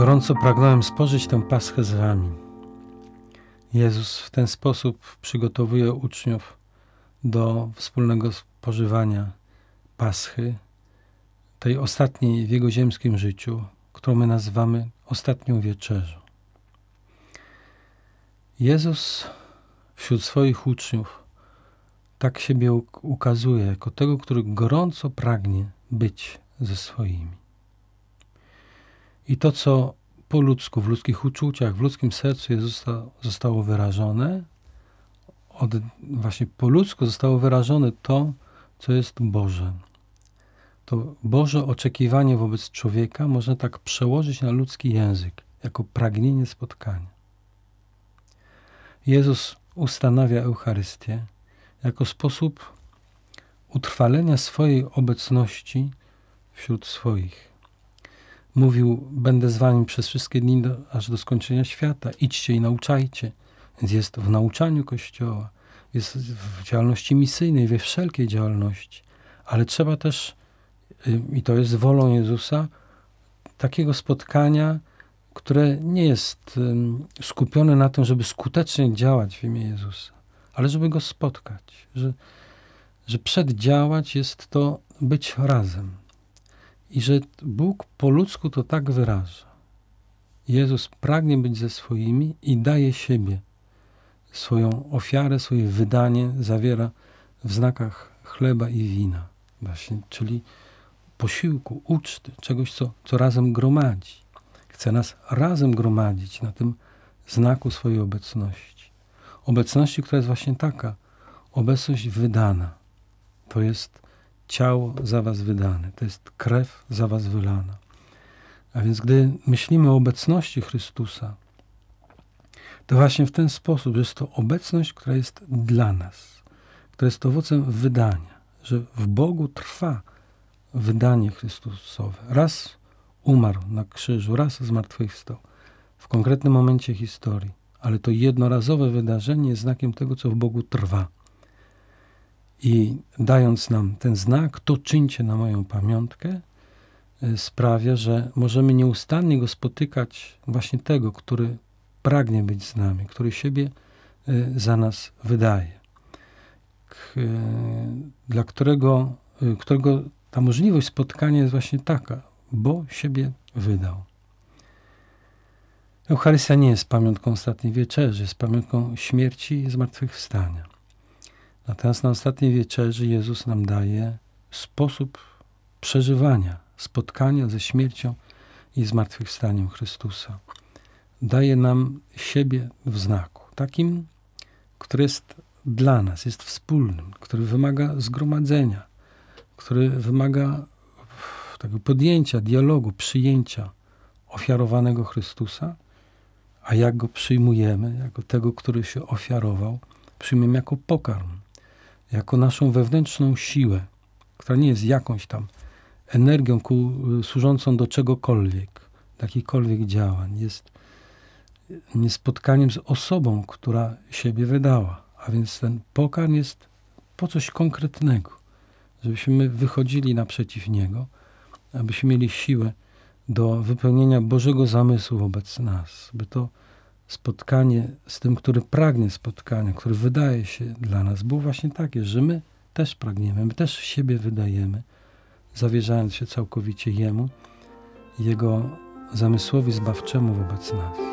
Gorąco pragnąłem spożyć tę paschę z wami. Jezus w ten sposób przygotowuje uczniów do wspólnego spożywania paschy, tej ostatniej w jego ziemskim życiu, którą my nazywamy ostatnią wieczerzą. Jezus wśród swoich uczniów tak siebie ukazuje jako tego, który gorąco pragnie być ze swoimi. I to, co po ludzku, w ludzkich uczuciach, w ludzkim sercu jest, zostało wyrażone, od, właśnie po ludzku zostało wyrażone to, co jest Boże. To Boże oczekiwanie wobec człowieka można tak przełożyć na ludzki język, jako pragnienie spotkania. Jezus ustanawia Eucharystię jako sposób utrwalenia swojej obecności wśród swoich mówił, będę z wami przez wszystkie dni, do, aż do skończenia świata. Idźcie i nauczajcie. Więc jest w nauczaniu Kościoła, jest w działalności misyjnej, we wszelkiej działalności. Ale trzeba też, y, i to jest wolą Jezusa, takiego spotkania, które nie jest skupione na tym, żeby skutecznie działać w imię Jezusa, ale żeby go spotkać, że, że przeddziałać jest to być razem. I że Bóg po ludzku to tak wyraża. Jezus pragnie być ze swoimi i daje siebie. Swoją ofiarę, swoje wydanie zawiera w znakach chleba i wina, właśnie, czyli posiłku, uczty, czegoś, co, co razem gromadzi. Chce nas razem gromadzić na tym znaku swojej obecności. Obecności, która jest właśnie taka, obecność wydana. To jest ciało za was wydane, to jest krew za was wylana. A więc gdy myślimy o obecności Chrystusa, to właśnie w ten sposób jest to obecność, która jest dla nas, która jest owocem wydania, że w Bogu trwa wydanie Chrystusowe. Raz umarł na krzyżu, raz zmartwychwstał w konkretnym momencie historii, ale to jednorazowe wydarzenie jest znakiem tego, co w Bogu trwa. I dając nam ten znak, to czyńcie na moją pamiątkę, e, sprawia, że możemy nieustannie go spotykać, właśnie tego, który pragnie być z nami, który siebie e, za nas wydaje, e, dla którego, którego ta możliwość spotkania jest właśnie taka, bo siebie wydał. Eucharystia nie jest pamiątką ostatniej wieczerzy, jest pamiątką śmierci i zmartwychwstania. Natomiast na ostatniej wieczerzy Jezus nam daje sposób przeżywania, spotkania ze śmiercią i zmartwychwstaniem Chrystusa. Daje nam siebie w znaku, takim, który jest dla nas, jest wspólnym, który wymaga zgromadzenia, który wymaga tego podjęcia, dialogu, przyjęcia ofiarowanego Chrystusa, a jak go przyjmujemy, jako tego, który się ofiarował, przyjmiemy jako pokarm jako naszą wewnętrzną siłę, która nie jest jakąś tam energią ku, y, służącą do czegokolwiek, jakichkolwiek działań. Jest, y, jest z osobą, która siebie wydała. A więc ten pokarm jest po coś konkretnego, żebyśmy wychodzili naprzeciw niego, abyśmy mieli siłę do wypełnienia Bożego zamysłu wobec nas, by to spotkanie z tym, który pragnie spotkania, który wydaje się dla nas, było właśnie takie, że my też pragniemy, my też siebie wydajemy, zawierzając się całkowicie Jemu, Jego zamysłowi zbawczemu wobec nas.